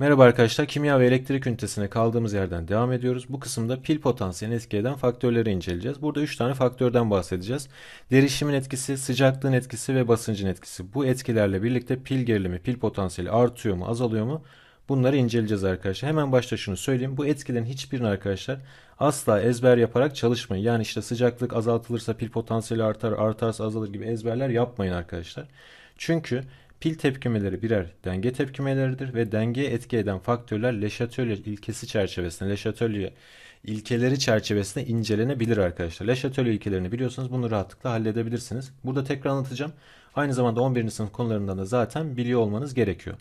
Merhaba arkadaşlar, kimya ve elektrik ünitesine kaldığımız yerden devam ediyoruz. Bu kısımda pil potansiyelini etki eden faktörleri inceleyeceğiz. Burada 3 tane faktörden bahsedeceğiz. Derişimin etkisi, sıcaklığın etkisi ve basıncın etkisi. Bu etkilerle birlikte pil gerilimi, pil potansiyeli artıyor mu, azalıyor mu? Bunları inceleyeceğiz arkadaşlar. Hemen başta şunu söyleyeyim. Bu etkilerin hiçbirini arkadaşlar asla ezber yaparak çalışmayın. Yani işte sıcaklık azaltılırsa pil potansiyeli artar, artarsa azalır gibi ezberler yapmayın arkadaşlar. Çünkü Pil tepkimeleri birer denge tepkimeleridir ve dengeye etki eden faktörler Le Chatelier ilkesi çerçevesinde, Le Chatelier ilkeleri çerçevesinde incelenebilir arkadaşlar. Le Chatelier ilkelerini biliyorsanız bunu rahatlıkla halledebilirsiniz. Burada tekrar anlatacağım. Aynı zamanda 11. sınıf konularından da zaten biliyor olmanız gerekiyor.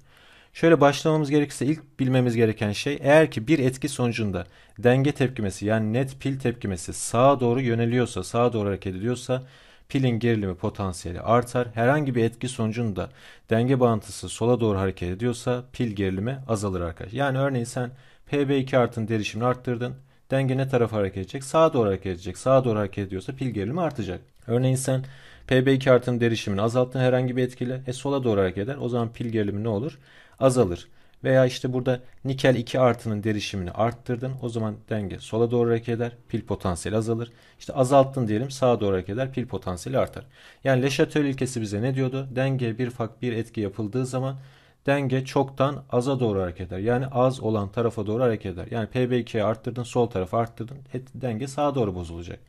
Şöyle başlamamız gerekirse ilk bilmemiz gereken şey eğer ki bir etki sonucunda denge tepkimesi yani net pil tepkimesi sağa doğru yöneliyorsa, sağa doğru hareket ediyorsa pilin gerilimi potansiyeli artar. Herhangi bir etki sonucunda denge bağıntısı sola doğru hareket ediyorsa pil gerilimi azalır arkadaşlar. Yani örneğin sen PB2 artın derişimini arttırdın. Denge ne tarafa hareket edecek? Sağa doğru hareket edecek. Sağa doğru hareket ediyorsa pil gerilimi artacak. Örneğin sen PB2 artın derişimini azalttın herhangi bir etkiyle. E sola doğru hareket eder. O zaman pil gerilimi ne olur? Azalır. Veya işte burada nikel 2 artının derişimini arttırdın. O zaman denge sola doğru hareket eder. Pil potansiyeli azalır. İşte azalttın diyelim sağa doğru hareket eder. Pil potansiyeli artar. Yani Le Chateau ilkesi bize ne diyordu? Denge bir fak bir etki yapıldığı zaman denge çoktan aza doğru hareket eder. Yani az olan tarafa doğru hareket eder. Yani PB2'ye arttırdın sol tarafı arttırdın. Et, denge sağa doğru bozulacak.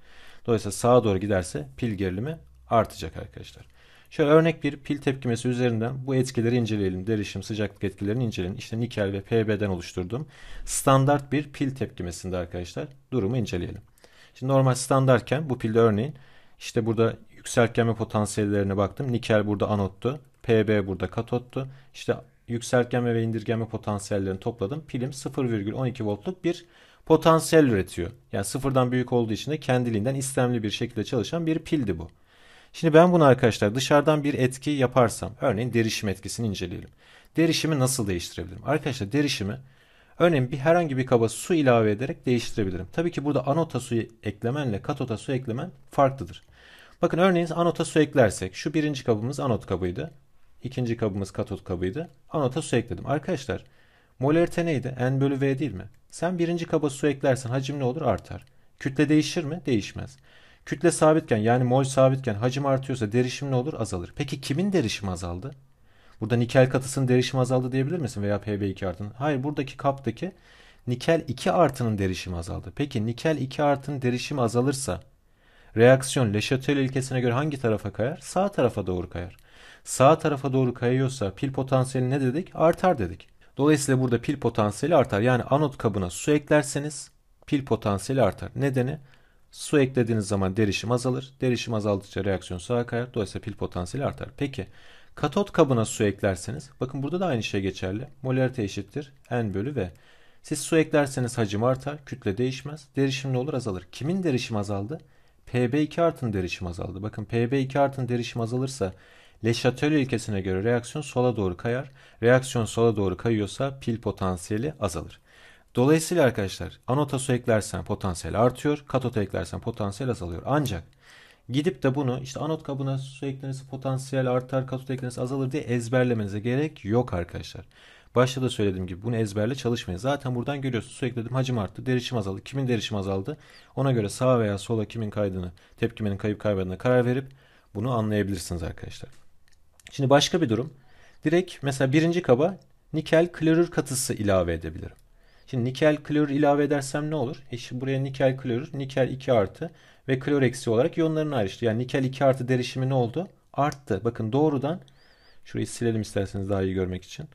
Dolayısıyla sağa doğru giderse pil gerilimi artacak arkadaşlar. Şöyle örnek bir pil tepkimesi üzerinden bu etkileri inceleyelim. Derişim sıcaklık etkilerini inceleyelim. İşte nikel ve PB'den oluşturduğum standart bir pil tepkimesinde arkadaşlar durumu inceleyelim. Şimdi normal standartken bu pilde örneğin işte burada yükseltgenme potansiyellerine baktım. Nikel burada anottu. PB burada katottu. İşte yükseltgenme ve indirgenme potansiyellerini topladım. Pilim 0,12 voltluk bir potansiyel üretiyor. Yani sıfırdan büyük olduğu için de kendiliğinden istemli bir şekilde çalışan bir pildi bu. Şimdi ben bunu arkadaşlar dışarıdan bir etki yaparsam örneğin derişim etkisini inceleyelim. Derişimi nasıl değiştirebilirim? Arkadaşlar derişimi örneğin bir herhangi bir kaba su ilave ederek değiştirebilirim. Tabii ki burada anota su eklemenle katota su eklemen farklıdır. Bakın örneğin anota su eklersek şu birinci kabımız anot kabıydı. İkinci kabımız katot kabıydı. Anota su ekledim. Arkadaşlar molerite neydi? N bölü V değil mi? Sen birinci kaba su eklersen hacim ne olur? Artar. Kütle değişir mi? Değişmez. Kütle sabitken yani mol sabitken hacim artıyorsa derişim ne olur? Azalır. Peki kimin derişimi azaldı? Burada nikel katısının derişimi azaldı diyebilir misin veya Pb2 artının? Hayır buradaki kaptaki nikel 2 artının derişimi azaldı. Peki nikel 2 artının derişimi azalırsa reaksiyon Le Chatelier ilkesine göre hangi tarafa kayar? Sağ tarafa doğru kayar. Sağ tarafa doğru kayıyorsa pil potansiyeli ne dedik? Artar dedik. Dolayısıyla burada pil potansiyeli artar. Yani anot kabına su eklerseniz pil potansiyeli artar. Nedeni Su eklediğiniz zaman derişim azalır. Derişim azaldıkça reaksiyon sağa kayar. Dolayısıyla pil potansiyeli artar. Peki katot kabına su eklerseniz bakın burada da aynı şey geçerli. Molarite eşittir N bölü V. Siz su eklerseniz hacim artar, kütle değişmez, derişim ne olur azalır. Kimin derişim azaldı? PB2 artın derişim azaldı. Bakın PB2 artın derişim azalırsa Le Chatelier ilkesine göre reaksiyon sola doğru kayar. Reaksiyon sola doğru kayıyorsa pil potansiyeli azalır. Dolayısıyla arkadaşlar anotaso eklersen potansiyel artıyor. Katotu eklersen potansiyel azalıyor. Ancak gidip de bunu işte anot kabına su eklenirse potansiyel artar, katot eklenirse azalır diye ezberlemenize gerek yok arkadaşlar. Başta da söylediğim gibi bunu ezberle çalışmayın. Zaten buradan görüyorsunuz su ekledim hacim arttı, derişim azaldı. Kimin derişim azaldı? Ona göre sağa veya sola kimin kaydığını, tepkimenin kayıp kaybedene karar verip bunu anlayabilirsiniz arkadaşlar. Şimdi başka bir durum. Direkt mesela birinci kaba nikel klorür katısı ilave edebilirim. Şimdi nikel klor ilave edersem ne olur? E şimdi buraya nikel klor, nikel 2 artı ve klor eksi olarak iyonlarını ayrıştı. Yani nikel 2 artı derişimi ne oldu? Arttı. Bakın doğrudan şurayı silelim isterseniz daha iyi görmek için.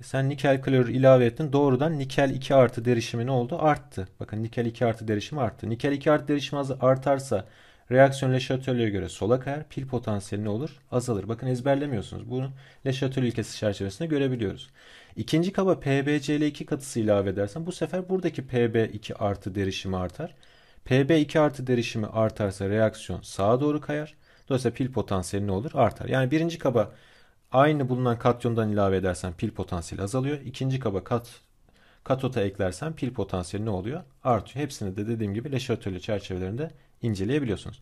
E sen nikel klor ilave ettin. Doğrudan nikel 2 artı derişimi ne oldu? Arttı. Bakın nikel 2 artı derişimi arttı. Nikel 2 artı derişimi artarsa Reaksiyon Le Chatelier'e göre sola kayar. Pil potansiyeli ne olur? Azalır. Bakın ezberlemiyorsunuz. Bunu Le Chatelier ilkesi çerçevesinde görebiliyoruz. İkinci kaba pbcl 2 katısı ilave edersen bu sefer buradaki PB2 artı derişimi artar. PB2 artı derişimi artarsa reaksiyon sağa doğru kayar. Dolayısıyla pil potansiyeli ne olur? Artar. Yani birinci kaba aynı bulunan katyondan ilave edersen pil potansiyeli azalıyor. İkinci kaba kat katota eklersen pil potansiyeli ne oluyor? Artıyor. Hepsini de dediğim gibi Le Chatelier çerçevelerinde inceleyebiliyorsunuz.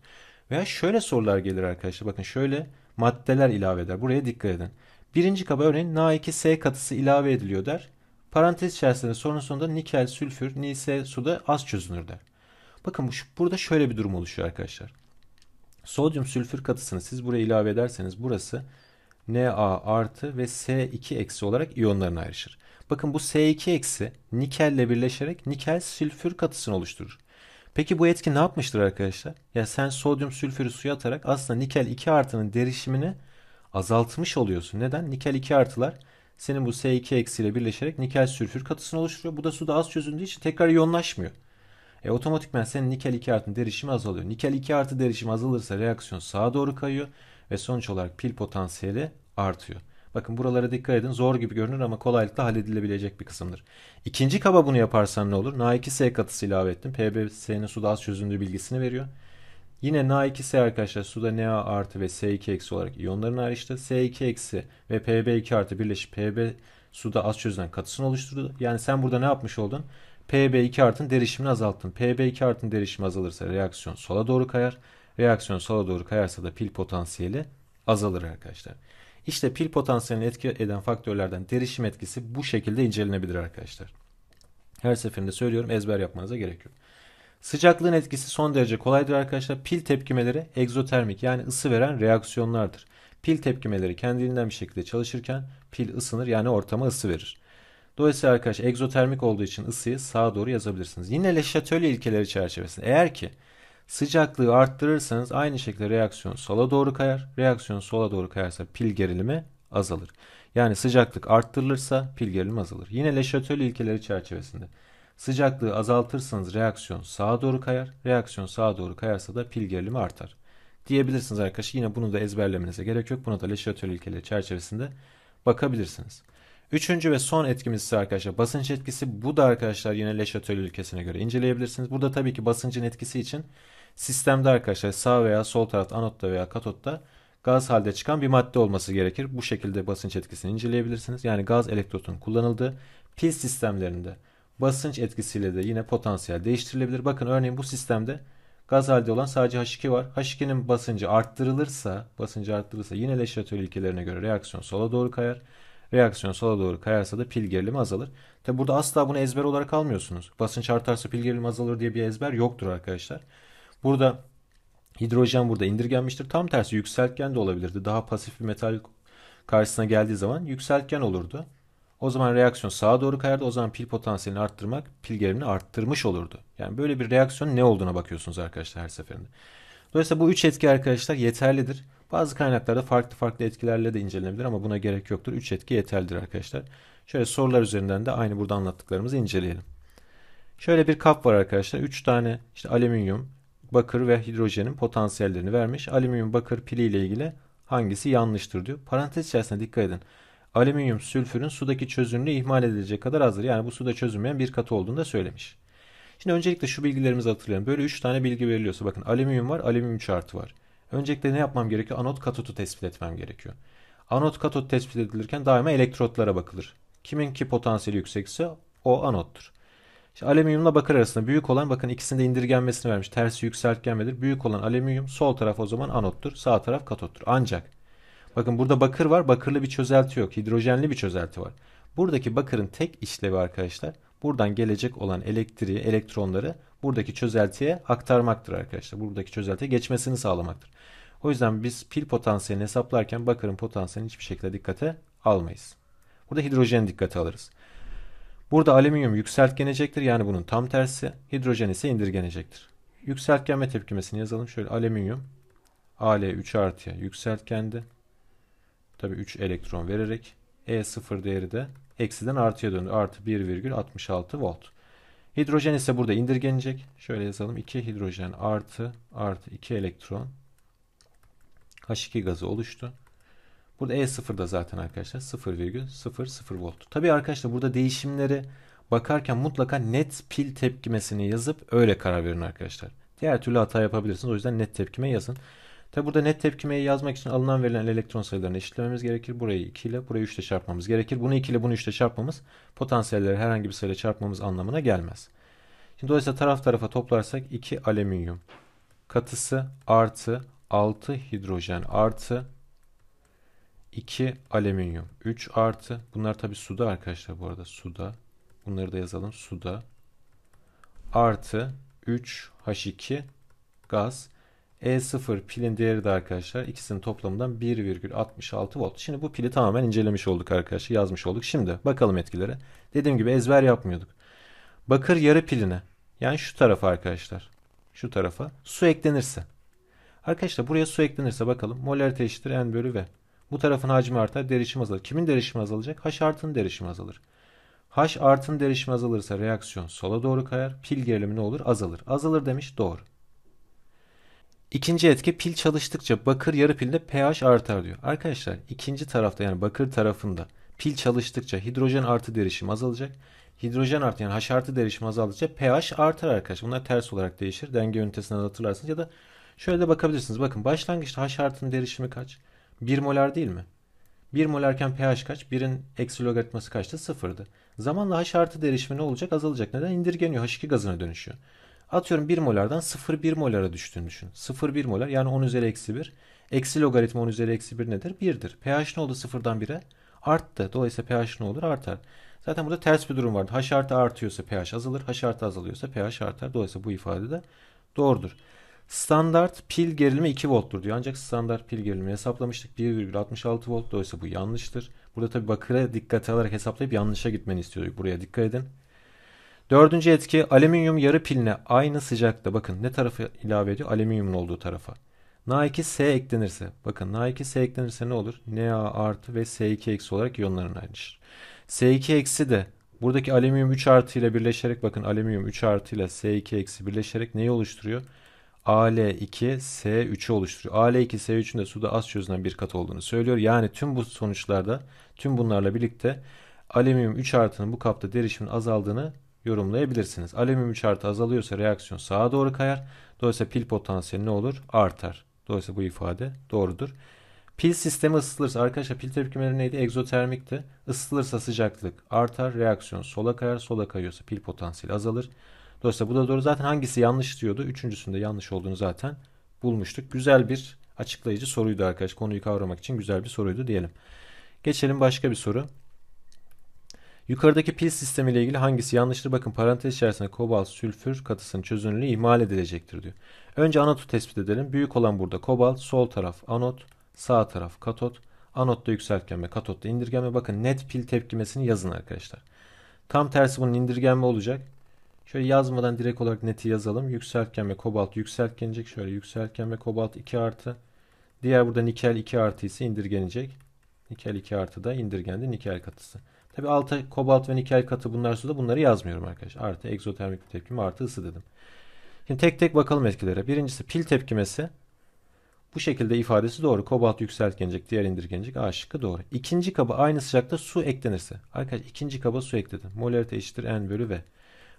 Veya şöyle sorular gelir arkadaşlar. Bakın şöyle maddeler ilave eder. Buraya dikkat edin. Birinci kaba örneğin Na2S katısı ilave ediliyor der. Parantez içerisinde sorunun sonunda nikel, sülfür, NiS suda az çözünür der. Bakın burada şöyle bir durum oluşuyor arkadaşlar. Sodyum sülfür katısını siz buraya ilave ederseniz burası Na artı ve S2 eksi olarak iyonlarına ayrışır. Bakın bu S2 eksi nikelle birleşerek nikel sülfür katısını oluşturur. Peki bu etki ne yapmıştır arkadaşlar? Ya sen sodyum sülfürü suya atarak aslında nikel 2 artının derişimini azaltmış oluyorsun. Neden? Nikel 2 artılar senin bu S2 eksiyle birleşerek nikel sülfür katısını oluşturuyor. Bu da suda az çözüldüğü için tekrar iyonlaşmıyor. E, otomatikman senin nikel 2 artı derişimi azalıyor. Nikel 2 artı derişim azalırsa reaksiyon sağa doğru kayıyor ve sonuç olarak pil potansiyeli artıyor. Bakın buralara dikkat edin. Zor gibi görünür ama kolaylıkla halledilebilecek bir kısımdır. İkinci kaba bunu yaparsan ne olur? Na2S katısı ilave ettim. PBS'nin suda az çözündüğü bilgisini veriyor. Yine Na2S arkadaşlar suda Na artı ve S2 eksi olarak iyonların ayrıştı. S2 eksi ve PB2 artı birleşip PB suda az çözünen katısını oluşturdu. Yani sen burada ne yapmış oldun? PB2 artın derişimini azalttın. PB2 artın derişimi azalırsa reaksiyon sola doğru kayar. Reaksiyon sola doğru kayarsa da pil potansiyeli azalır arkadaşlar. İşte pil potansiyelini etki eden faktörlerden derişim etkisi bu şekilde incelenebilir arkadaşlar. Her seferinde söylüyorum ezber yapmanıza gerek yok. Sıcaklığın etkisi son derece kolaydır arkadaşlar. Pil tepkimeleri egzotermik yani ısı veren reaksiyonlardır. Pil tepkimeleri kendiliğinden bir şekilde çalışırken pil ısınır yani ortama ısı verir. Dolayısıyla arkadaşlar egzotermik olduğu için ısıyı sağa doğru yazabilirsiniz. Yine Le Chatelier ilkeleri çerçevesinde eğer ki Sıcaklığı arttırırsanız aynı şekilde reaksiyon sola doğru kayar. Reaksiyon sola doğru kayarsa pil gerilimi azalır. Yani sıcaklık arttırılırsa pil gerilimi azalır. Yine Le Chateau ilkeleri çerçevesinde. Sıcaklığı azaltırsanız reaksiyon sağa doğru kayar. Reaksiyon sağa doğru kayarsa da pil gerilimi artar. Diyebilirsiniz arkadaşlar. Yine bunu da ezberlemenize gerek yok. Buna da Le Chateau ilkeleri çerçevesinde bakabilirsiniz. Üçüncü ve son etkimiz ise arkadaşlar basınç etkisi. Bu da arkadaşlar yine Le Chatelier ülkesine göre inceleyebilirsiniz. Burada tabii ki basıncın etkisi için sistemde arkadaşlar sağ veya sol taraf anotta veya katotta gaz halde çıkan bir madde olması gerekir. Bu şekilde basınç etkisini inceleyebilirsiniz. Yani gaz elektrotunun kullanıldığı pil sistemlerinde basınç etkisiyle de yine potansiyel değiştirilebilir. Bakın örneğin bu sistemde gaz halde olan sadece H2 var. H2'nin basıncı arttırılırsa, basıncı arttırılırsa yine Le Chatelier ilkelerine göre reaksiyon sola doğru kayar. Reaksiyon sola doğru kayarsa da pil gerilimi azalır. Tabi burada asla bunu ezber olarak almıyorsunuz. Basınç artarsa pil gerilimi azalır diye bir ezber yoktur arkadaşlar. Burada hidrojen burada indirgenmiştir. Tam tersi yükseltgen de olabilirdi. Daha pasif bir metal karşısına geldiği zaman yükseltgen olurdu. O zaman reaksiyon sağa doğru kayardı. O zaman pil potansiyelini arttırmak pil gerilimini arttırmış olurdu. Yani böyle bir reaksiyon ne olduğuna bakıyorsunuz arkadaşlar her seferinde. Dolayısıyla bu üç etki arkadaşlar yeterlidir. Bazı kaynaklarda farklı farklı etkilerle de incelenebilir ama buna gerek yoktur. 3 etki yeterlidir arkadaşlar. Şöyle sorular üzerinden de aynı burada anlattıklarımızı inceleyelim. Şöyle bir kap var arkadaşlar. 3 tane işte alüminyum, bakır ve hidrojenin potansiyellerini vermiş. Alüminyum bakır pili ile ilgili hangisi yanlıştır diyor. Parantez içerisinde dikkat edin. Alüminyum sülfürün sudaki çözünürlüğü ihmal edilecek kadar azdır. Yani bu suda çözünmeyen bir katı olduğunu da söylemiş. Şimdi öncelikle şu bilgilerimizi hatırlayalım. Böyle 3 tane bilgi veriliyorsa bakın alüminyum var, alüminyum çartı var. Öncelikle ne yapmam gerekiyor? Anot katotu tespit etmem gerekiyor. Anot katot tespit edilirken daima elektrotlara bakılır. Kimin ki potansiyeli yüksekse o anottur. İşte alüminyumla bakır arasında büyük olan bakın ikisinde indirgenmesini vermiş. Tersi yükseltgenmedir. Büyük olan alüminyum sol taraf o zaman anottur. Sağ taraf katottur. Ancak bakın burada bakır var. Bakırlı bir çözelti yok. Hidrojenli bir çözelti var. Buradaki bakırın tek işlevi arkadaşlar buradan gelecek olan elektriği, elektronları buradaki çözeltiye aktarmaktır arkadaşlar. Buradaki çözeltiye geçmesini sağlamaktır. O yüzden biz pil potansiyelini hesaplarken bakırın potansiyelini hiçbir şekilde dikkate almayız. Burada hidrojeni dikkate alırız. Burada alüminyum yükseltgenecektir. Yani bunun tam tersi. Hidrojen ise indirgenecektir. Yükseltgenme tepkimesini yazalım. Şöyle alüminyum Al3 artıya yükseltgendi. Tabi 3 elektron vererek E0 değeri de eksiden artıya döndü. Artı 1,66 volt. Hidrojen ise burada indirgenecek. Şöyle yazalım. 2 hidrojen artı artı 2 elektron H2 gazı oluştu. Burada E0 da zaten arkadaşlar 0,00 volt. Tabii arkadaşlar burada değişimleri bakarken mutlaka net pil tepkimesini yazıp öyle karar verin arkadaşlar. Diğer türlü hata yapabilirsiniz. O yüzden net tepkime yazın. Tabi burada net tepkimeyi yazmak için alınan verilen elektron sayılarını eşitlememiz gerekir. Burayı 2 ile burayı 3 ile çarpmamız gerekir. Bunu 2 ile bunu 3 ile çarpmamız potansiyelleri herhangi bir sayıyla çarpmamız anlamına gelmez. Şimdi dolayısıyla taraf tarafa toplarsak 2 alüminyum katısı artı 6 hidrojen artı 2 alüminyum 3 artı bunlar tabi suda arkadaşlar bu arada suda bunları da yazalım suda artı 3 H2 gaz e0 pilin değeri de arkadaşlar ikisinin toplamından 1,66 volt. Şimdi bu pili tamamen incelemiş olduk arkadaşlar yazmış olduk. Şimdi bakalım etkilere. Dediğim gibi ezber yapmıyorduk. Bakır yarı piline yani şu tarafa arkadaşlar şu tarafa su eklenirse. Arkadaşlar buraya su eklenirse bakalım molarite eşittir n bölü v. Bu tarafın hacmi artar derişim azalır. Kimin derişimi azalacak? H artının derişimi azalır. H artının derişimi azalırsa reaksiyon sola doğru kayar. Pil gerilimi ne olur? Azalır. Azalır demiş doğru. İkinci etki pil çalıştıkça bakır yarı pilde pH artar diyor. Arkadaşlar ikinci tarafta yani bakır tarafında pil çalıştıkça hidrojen artı derişim azalacak. Hidrojen artı yani H artı derişim azaldıkça pH artar arkadaşlar. Bunlar ters olarak değişir. Denge ünitesinden hatırlarsınız ya da şöyle de bakabilirsiniz. Bakın başlangıçta H artının derişimi kaç? 1 molar değil mi? 1 molarken pH kaç? 1'in eksi logaritması kaçtı? 0'dı. Zamanla H artı derişimi ne olacak? Azalacak. Neden? İndirgeniyor. H2 gazına dönüşüyor. Atıyorum 1 molardan 0,1 molara düştüğünü düşün. 0,1 molar yani 10 üzeri eksi 1. Eksi logaritma 10 üzeri eksi 1 nedir? 1'dir. pH ne oldu 0'dan 1'e? Arttı. Dolayısıyla pH ne olur? Artar. Zaten burada ters bir durum vardı. H artı artıyorsa pH azalır. H artı azalıyorsa pH artar. Dolayısıyla bu ifade de doğrudur. Standart pil gerilimi 2 volttur diyor. Ancak standart pil gerilimi hesaplamıştık. 1,66 volt. Dolayısıyla bu yanlıştır. Burada tabi bakıra dikkate alarak hesaplayıp yanlışa gitmeni istiyor. Buraya dikkat edin. Dördüncü etki alüminyum yarı piline aynı sıcakta bakın ne tarafı ilave ediyor? Alüminyumun olduğu tarafa. Na2S eklenirse bakın Na2S eklenirse ne olur? Na artı ve S2 eksi olarak iyonlarına ayrışır. S2 eksi de buradaki alüminyum 3 artı ile birleşerek bakın alüminyum 3 artı ile S2 eksi birleşerek neyi oluşturuyor? Al2S3'ü oluşturuyor. Al2S3'ün de suda az çözünen bir kat olduğunu söylüyor. Yani tüm bu sonuçlarda tüm bunlarla birlikte alüminyum 3 artının bu kapta derişimin azaldığını yorumlayabilirsiniz. Alüminyum 3 azalıyorsa reaksiyon sağa doğru kayar. Dolayısıyla pil potansiyeli ne olur? Artar. Dolayısıyla bu ifade doğrudur. Pil sistemi ısıtılırsa arkadaşlar pil tepkimeleri neydi? Egzotermikti. Isıtılırsa sıcaklık artar. Reaksiyon sola kayar. Sola kayıyorsa pil potansiyeli azalır. Dolayısıyla bu da doğru. Zaten hangisi yanlış diyordu? Üçüncüsünde yanlış olduğunu zaten bulmuştuk. Güzel bir açıklayıcı soruydu arkadaş. Konuyu kavramak için güzel bir soruydu diyelim. Geçelim başka bir soru. Yukarıdaki pil sistemi ile ilgili hangisi yanlıştır? Bakın parantez içerisinde kobalt sülfür katısının çözünürlüğü ihmal edilecektir diyor. Önce anotu tespit edelim. Büyük olan burada kobalt, sol taraf anot, sağ taraf katot. Anotta yükseltgenme, katotta indirgenme. Bakın net pil tepkimesini yazın arkadaşlar. Tam tersi bunun indirgenme olacak. Şöyle yazmadan direkt olarak neti yazalım. Yükseltgenme kobalt yükseltgenecek. Şöyle yükseltgenme kobalt 2 artı. Diğer burada nikel 2 artı ise indirgenecek. Nikel 2 artı da indirgendi nikel katısı. Tabi alta kobalt ve nikel katı bunlar suda bunları yazmıyorum arkadaşlar. Artı egzotermik bir tepkime artı ısı dedim. Şimdi tek tek bakalım etkilere. Birincisi pil tepkimesi. Bu şekilde ifadesi doğru. Kobalt yükseltgenecek, diğer indirgenecek. A şıkkı doğru. İkinci kaba aynı sıcakta su eklenirse. Arkadaşlar ikinci kaba su ekledim. Molarite eşittir N bölü V.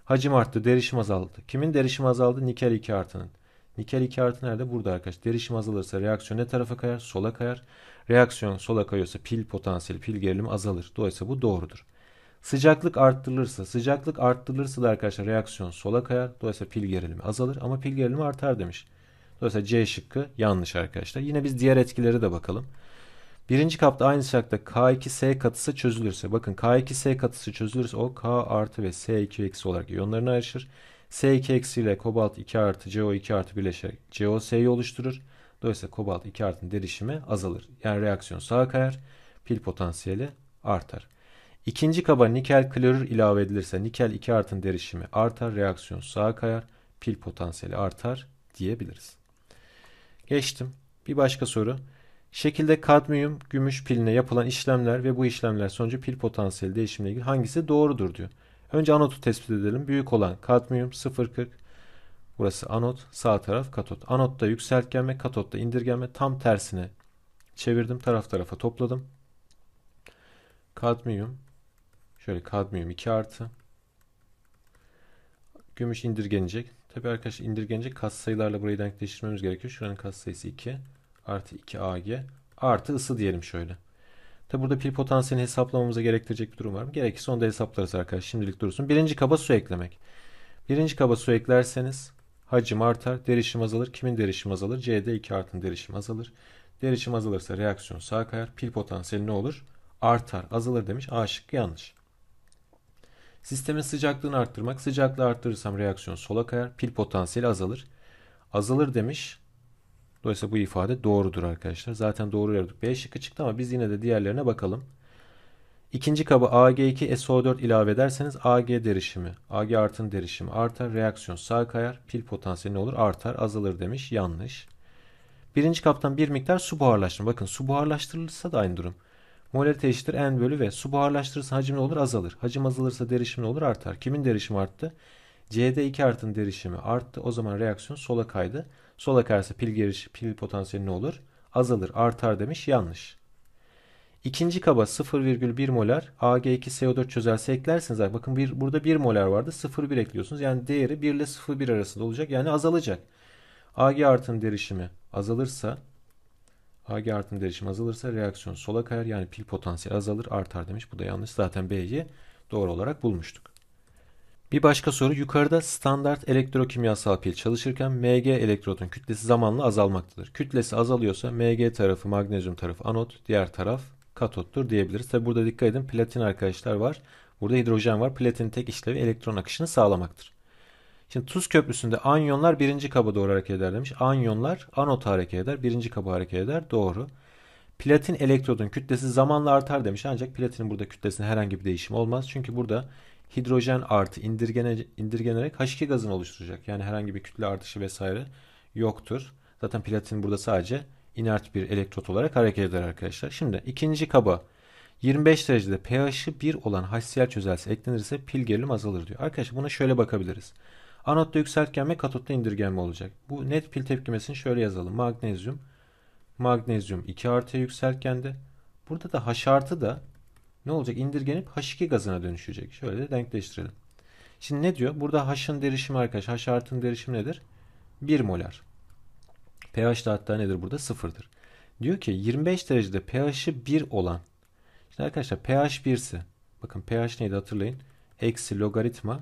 Hacim arttı, derişim azaldı. Kimin derişim azaldı? Nikel 2 artının. Nikel iki artı nerede? Burada arkadaşlar. Derişim azalırsa reaksiyon ne tarafa kayar? Sola kayar. Reaksiyon sola kayıyorsa pil potansiyeli, pil gerilimi azalır. Dolayısıyla bu doğrudur. Sıcaklık arttırılırsa, sıcaklık arttırılırsa da arkadaşlar reaksiyon sola kayar. Dolayısıyla pil gerilimi azalır ama pil gerilimi artar demiş. Dolayısıyla C şıkkı yanlış arkadaşlar. Yine biz diğer etkileri de bakalım. Birinci kapta aynı sıcakta K2S katısı çözülürse bakın K2S katısı çözülürse o K artı ve S2 eksi olarak iyonlarına ayrışır s eksi ile kobalt 2 artı CO2 artı birleşerek COS'yi oluşturur. Dolayısıyla kobalt 2 artının derişimi azalır. Yani reaksiyon sağa kayar. Pil potansiyeli artar. İkinci kaba nikel klorür ilave edilirse nikel 2 artın derişimi artar. Reaksiyon sağa kayar. Pil potansiyeli artar diyebiliriz. Geçtim. Bir başka soru. Şekilde kadmiyum, gümüş piline yapılan işlemler ve bu işlemler sonucu pil potansiyeli değişimle ilgili hangisi doğrudur diyor. Önce anotu tespit edelim. Büyük olan kadmiyum 0.40. Burası anot. Sağ taraf katot. Anotta yükseltgenme, katotta indirgenme. Tam tersine çevirdim. Taraf tarafa topladım. Kadmiyum. Şöyle kadmiyum 2 artı. Gümüş indirgenecek. Tabi arkadaşlar indirgenecek sayılarla burayı denkleştirmemiz gerekiyor. Şuranın sayısı 2 artı 2 Ag artı ısı diyelim şöyle. Tabi burada pil potansiyelini hesaplamamıza gerektirecek bir durum var mı? Gerekirse onu da hesaplarız arkadaşlar. Şimdilik durursun. Birinci kaba su eklemek. Birinci kaba su eklerseniz hacim artar, derişim azalır. Kimin derişim azalır? CD2 artın derişim azalır. Derişim azalırsa reaksiyon sağ kayar. Pil potansiyeli ne olur? Artar, azalır demiş. A şıkkı yanlış. Sistemin sıcaklığını arttırmak. Sıcaklığı arttırırsam reaksiyon sola kayar. Pil potansiyeli azalır. Azalır demiş. Dolayısıyla bu ifade doğrudur arkadaşlar. Zaten doğru yaradık. B şıkkı çıktı ama biz yine de diğerlerine bakalım. İkinci kabı Ag2SO4 ilave ederseniz Ag derişimi, Ag artın derişimi artar, reaksiyon sağ kayar, pil potansiyeli ne olur? Artar, azalır demiş. Yanlış. Birinci kaptan bir miktar su buharlaştırma. Bakın su buharlaştırılırsa da aynı durum. Molarite eşittir N bölü V. Su buharlaştırırsa hacim ne olur? Azalır. Hacim azalırsa derişim ne olur? Artar. Kimin derişimi arttı? CD2 artın derişimi arttı. O zaman reaksiyon sola kaydı. Sola karşı pil giriş pil potansiyeli ne olur? Azalır, artar demiş. Yanlış. İkinci kaba 0,1 molar Ag2CO4 çözelse eklersiniz. Bakın bir, burada 1 molar vardı. 0,1 ekliyorsunuz. Yani değeri 1 ile 0,1 arasında olacak. Yani azalacak. Ag artım derişimi azalırsa Ag artım derişimi azalırsa reaksiyon sola kayar. Yani pil potansiyeli azalır artar demiş. Bu da yanlış. Zaten B'yi doğru olarak bulmuştuk. Bir başka soru yukarıda standart elektrokimyasal pil çalışırken Mg elektrodun kütlesi zamanla azalmaktadır. Kütlesi azalıyorsa Mg tarafı magnezyum tarafı anot diğer taraf katottur diyebiliriz. Tabi burada dikkat edin platin arkadaşlar var. Burada hidrojen var. Platinin tek işlevi elektron akışını sağlamaktır. Şimdi tuz köprüsünde anyonlar birinci kaba doğru hareket eder demiş. Anyonlar anota hareket eder. Birinci kaba hareket eder. Doğru. Platin elektrodun kütlesi zamanla artar demiş. Ancak platinin burada kütlesinde herhangi bir değişim olmaz. Çünkü burada hidrojen artı indirgene, indirgenerek H2 gazını oluşturacak. Yani herhangi bir kütle artışı vesaire yoktur. Zaten platin burada sadece inert bir elektrot olarak hareket eder arkadaşlar. Şimdi ikinci kaba 25 derecede pH'i 1 olan HCl çözelsi eklenirse pil gerilim azalır diyor. Arkadaşlar buna şöyle bakabiliriz. Anotta yükseltgen ve katotta indirgenme olacak. Bu net pil tepkimesini şöyle yazalım. Magnezyum. Magnezyum 2 artıya yükseltgende. Burada da H artı da ne olacak? İndirgenip H2 gazına dönüşecek. Şöyle de denkleştirelim. Şimdi ne diyor? Burada H'ın derişimi arkadaş H artının derişimi nedir? 1 molar. pH de hatta nedir burada? sıfırdır. Diyor ki 25 derecede pH'i 1 olan. Şimdi arkadaşlar pH 1 bakın pH neydi hatırlayın. Eksi logaritma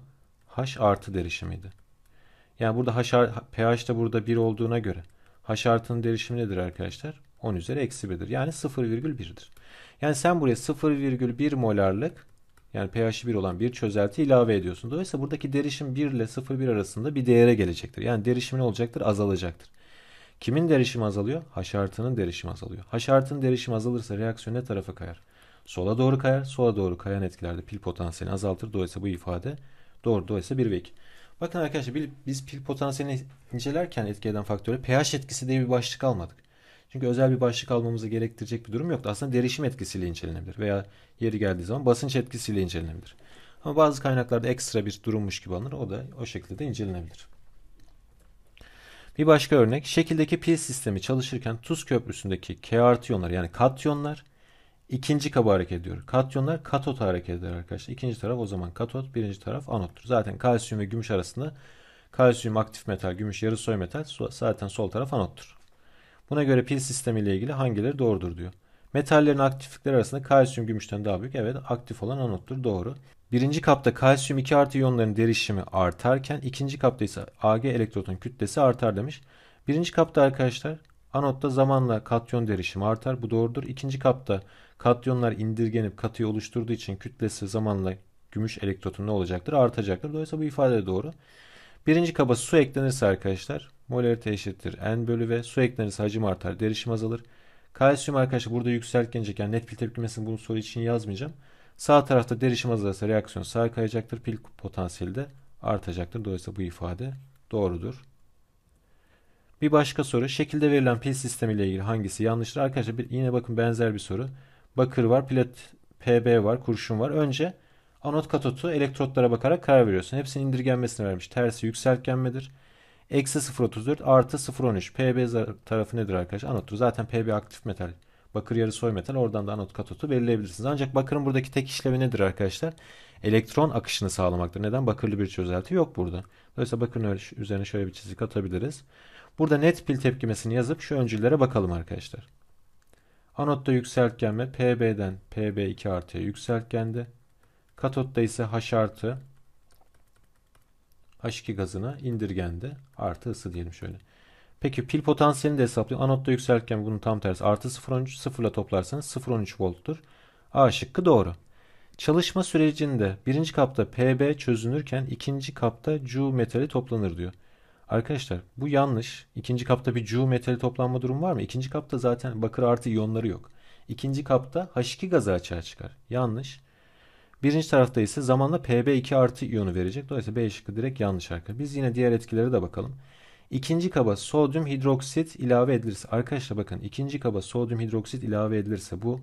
H artı derişimiydi. Yani burada H, pH de burada 1 olduğuna göre H artının derişimi nedir arkadaşlar? 10 üzeri eksi 1'dir. Yani 0,1'dir. Yani sen buraya 0,1 molarlık yani pH'i 1 olan bir çözelti ilave ediyorsun. Dolayısıyla buradaki derişim 1 ile 0,1 arasında bir değere gelecektir. Yani derişim ne olacaktır? Azalacaktır. Kimin derişimi azalıyor? Haşartının derişimi azalıyor. Haşartının derişimi azalırsa reaksiyon ne tarafa kayar? Sola doğru kayar. Sola doğru kayan etkilerde pil potansiyelini azaltır. Dolayısıyla bu ifade doğru. Dolayısıyla 1 ve 2. Bakın arkadaşlar biz pil potansiyelini incelerken etki eden faktöre pH etkisi diye bir başlık almadık. Çünkü özel bir başlık almamızı gerektirecek bir durum yoktu. Aslında derişim etkisiyle incelenebilir veya yeri geldiği zaman basınç etkisiyle incelenebilir. Ama bazı kaynaklarda ekstra bir durummuş gibi alınır. O da o şekilde de incelenebilir. Bir başka örnek. Şekildeki pil sistemi çalışırken tuz köprüsündeki K artıyonlar yani katyonlar ikinci kaba hareket ediyor. Katyonlar katot hareket eder arkadaşlar. İkinci taraf o zaman katot, birinci taraf anottur. Zaten kalsiyum ve gümüş arasında kalsiyum aktif metal, gümüş yarı soy metal zaten sol taraf anottur. Buna göre pil sistemi ile ilgili hangileri doğrudur diyor. Metallerin aktiflikleri arasında kalsiyum gümüşten daha büyük. Evet aktif olan anottur doğru. Birinci kapta kalsiyum 2 artı iyonların derişimi artarken ikinci kapta ise Ag elektrotun kütlesi artar demiş. Birinci kapta arkadaşlar anotta zamanla katyon derişimi artar. Bu doğrudur. İkinci kapta katyonlar indirgenip katıyı oluşturduğu için kütlesi zamanla gümüş elektrotun ne olacaktır? Artacaktır. Dolayısıyla bu ifade de doğru. Birinci kaba su eklenirse arkadaşlar molarite eşittir n bölü ve Su eklenirse hacim artar, derişim azalır. Kalsiyum arkadaşlar burada yükseltgen çeken net pil tepkimesini bunu soru için yazmayacağım. Sağ tarafta derişim azalırsa reaksiyon sağa kayacaktır. Pil potansiyeli de artacaktır. Dolayısıyla bu ifade doğrudur. Bir başka soru. Şekilde verilen pil sistemiyle ilgili hangisi yanlıştır? Arkadaşlar bir, yine bakın benzer bir soru. Bakır var, plat, PB var, kurşun var. Önce anot katotu elektrotlara bakarak karar veriyorsun. Hepsinin indirgenmesini vermiş. Tersi yükseltgenmedir. Eksi 0.34 artı 0.13. Pb tarafı nedir arkadaşlar? Anottur. Zaten Pb aktif metal. Bakır yarı soy metal. Oradan da anot katotu belirleyebilirsiniz. Ancak bakırın buradaki tek işlevi nedir arkadaşlar? Elektron akışını sağlamaktır. Neden? Bakırlı bir çözelti yok burada. Dolayısıyla bakırın üzerine şöyle bir çizik atabiliriz. Burada net pil tepkimesini yazıp şu öncüllere bakalım arkadaşlar. Anotta yükseltgen ve Pb'den Pb2 artıya yükseltgende. Katotta ise H artı H2 gazına indirgende artı ısı diyelim şöyle. Peki pil potansiyelini de hesaplayalım. Anotta yükselirken bunun tam tersi artı 0.13 sıfırla toplarsanız 0.13 volttur. A şıkkı doğru. Çalışma sürecinde birinci kapta PB çözünürken ikinci kapta Cu metali toplanır diyor. Arkadaşlar bu yanlış. İkinci kapta bir Cu metali toplanma durumu var mı? İkinci kapta zaten bakır artı iyonları yok. İkinci kapta H2 gazı açığa çıkar. Yanlış. Birinci tarafta ise zamanla Pb2 artı iyonu verecek. Dolayısıyla B şıkkı direkt yanlış arka. Biz yine diğer etkileri de bakalım. İkinci kaba sodyum hidroksit ilave edilirse arkadaşlar bakın ikinci kaba sodyum hidroksit ilave edilirse bu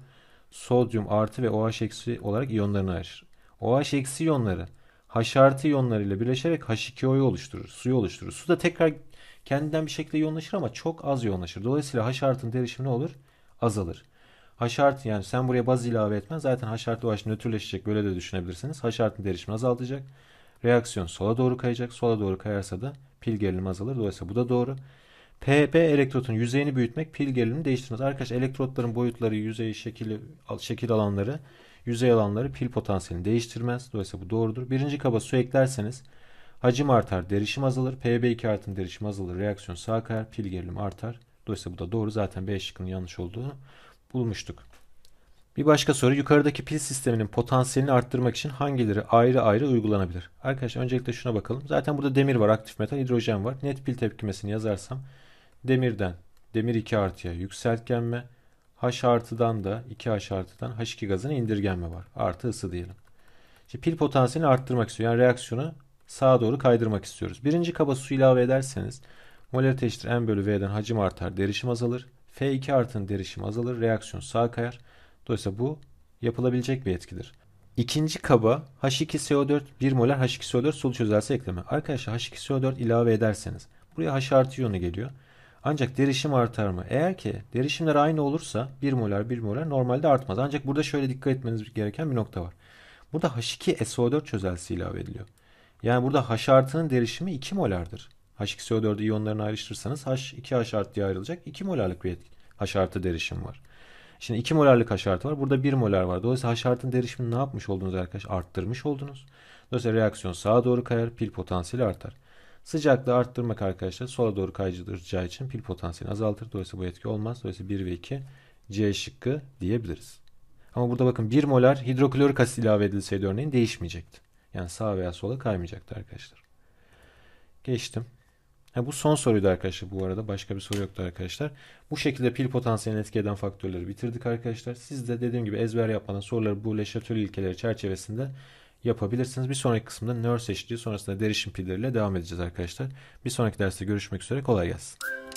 sodyum artı ve OH eksi olarak iyonlarını ayırır. OH eksi iyonları H artı ile birleşerek H2O'yu oluşturur. Suyu oluşturur. Su da tekrar kendinden bir şekilde yoğunlaşır ama çok az yoğunlaşır. Dolayısıyla H artının derişimi ne olur? Azalır. Haşart yani sen buraya baz ilave etmen zaten haşartlı yavaş nötrleşecek. Böyle de düşünebilirsiniz. haşartın derişimi azaltacak. Reaksiyon sola doğru kayacak. Sola doğru kayarsa da pil gerilimi azalır. Dolayısıyla bu da doğru. PHP elektrotun yüzeyini büyütmek pil gerilimi değiştirmez. Arkadaşlar elektrotların boyutları, yüzey şekili, şekil alanları, yüzey alanları pil potansiyelini değiştirmez. Dolayısıyla bu doğrudur. Birinci kaba su eklerseniz hacim artar, derişim azalır. PB2 artın derişim azalır. Reaksiyon sağa kayar, pil gerilimi artar. Dolayısıyla bu da doğru. Zaten B şıkkının yanlış olduğunu bulmuştuk. Bir başka soru yukarıdaki pil sisteminin potansiyelini arttırmak için hangileri ayrı ayrı uygulanabilir? Arkadaşlar öncelikle şuna bakalım. Zaten burada demir var, aktif metal, hidrojen var. Net pil tepkimesini yazarsam demirden demir 2 artıya yükseltgenme, H artıdan da 2H artıdan H2 gazına indirgenme var. Artı ısı diyelim. Şimdi pil potansiyelini arttırmak istiyor. Yani reaksiyonu sağa doğru kaydırmak istiyoruz. Birinci kaba su ilave ederseniz molarite eşittir M bölü V'den hacim artar, derişim azalır. F2 artının derişimi azalır, reaksiyon sağa kayar. Dolayısıyla bu yapılabilecek bir etkidir. İkinci kaba H2SO4 1 molar H2SO4 sulu çözelse ekleme. Arkadaşlar H2SO4 ilave ederseniz buraya H artı iyonu geliyor. Ancak derişim artar mı? Eğer ki derişimler aynı olursa 1 molar 1 molar normalde artmaz. Ancak burada şöyle dikkat etmeniz gereken bir nokta var. Burada H2SO4 çözelsi ilave ediliyor. Yani burada H artının derişimi 2 molardır. H2SO4 iyonlarını ayrıştırırsanız H2H artı diye ayrılacak. 2 molarlık bir H artı derişim var. Şimdi 2 molarlık H artı var. Burada 1 molar var. Dolayısıyla H artın derişimini ne yapmış oldunuz arkadaşlar? Arttırmış oldunuz. Dolayısıyla reaksiyon sağa doğru kayar. Pil potansiyeli artar. Sıcaklığı arttırmak arkadaşlar sola doğru kaydıracağı için pil potansiyeli azaltır. Dolayısıyla bu etki olmaz. Dolayısıyla 1 ve 2 C şıkkı diyebiliriz. Ama burada bakın 1 molar hidroklorik asit ilave edilseydi örneğin değişmeyecekti. Yani sağa veya sola kaymayacaktı arkadaşlar. Geçtim. Ha, bu son soruydu arkadaşlar bu arada. Başka bir soru yoktu arkadaşlar. Bu şekilde pil potansiyelini etki eden faktörleri bitirdik arkadaşlar. Siz de dediğim gibi ezber yapmadan soruları bu Le Chatelier ilkeleri çerçevesinde yapabilirsiniz. Bir sonraki kısımda nöro seçtiği sonrasında derişim pilleriyle devam edeceğiz arkadaşlar. Bir sonraki derste görüşmek üzere. Kolay gelsin.